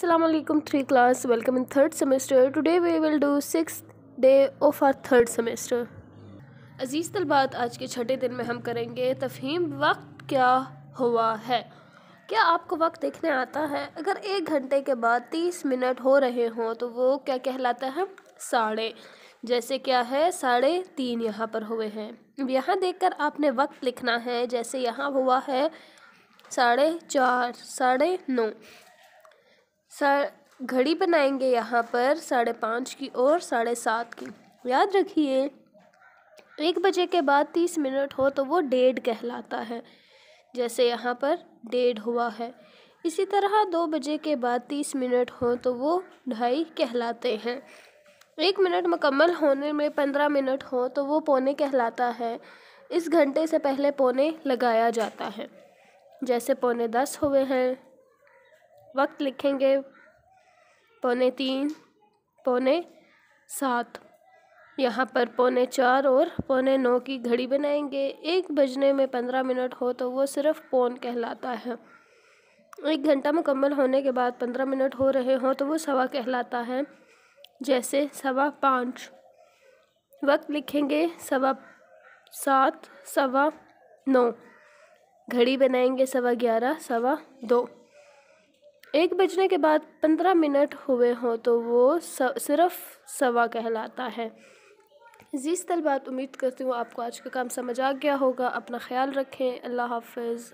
Assalamualaikum three class welcome in third semester today we will do six day of our third semester अज़ीज़ तलबात आज के छठे दिन में हम करेंगे तफहीम वक्त क्या हुआ है क्या आपको वक्त देखने आता है अगर एक घंटे के बाद तीस मिनट हो रहे हों तो वो क्या कहलाता है साढ़े जैसे क्या है साढ़े तीन यहाँ पर हुए हैं यहाँ देखकर आपने वक्त लिखना है जैसे यहाँ हुआ है साढ़े चार साढ़े नौ सा घड़ी बनाएंगे यहाँ पर साढ़े पाँच की और साढ़े सात की याद रखिए एक बजे के बाद तीस मिनट हो तो वो डेढ़ कहलाता है जैसे यहाँ पर डेढ़ हुआ है इसी तरह दो बजे के बाद तीस मिनट हो तो वो ढाई कहलाते हैं एक मिनट मुकम्मल होने में पंद्रह मिनट हो तो वो पौने कहलाता है इस घंटे से पहले पौने लगाया जाता है जैसे पौने दस हुए हैं वक्त लिखेंगे पौने तीन पौने सात यहाँ पर पौने चार और पौने नौ की घड़ी बनाएंगे एक बजने में पंद्रह मिनट हो तो वो सिर्फ पौन कहलाता है एक घंटा मुकम्मल होने के बाद पंद्रह मिनट हो रहे हों तो वो सवा कहलाता है जैसे सवा पाँच वक्त लिखेंगे सवा सात सवा नौ घड़ी बनाएंगे सवा ग्यारह सवा दो एक बजने के बाद पंद्रह मिनट हुए हों तो वो सिर्फ सवा कहलाता है जिस तल बात उम्मीद करती हूँ आपको आज का काम समझ आ गया होगा अपना ख्याल रखें अल्लाह हाफिज़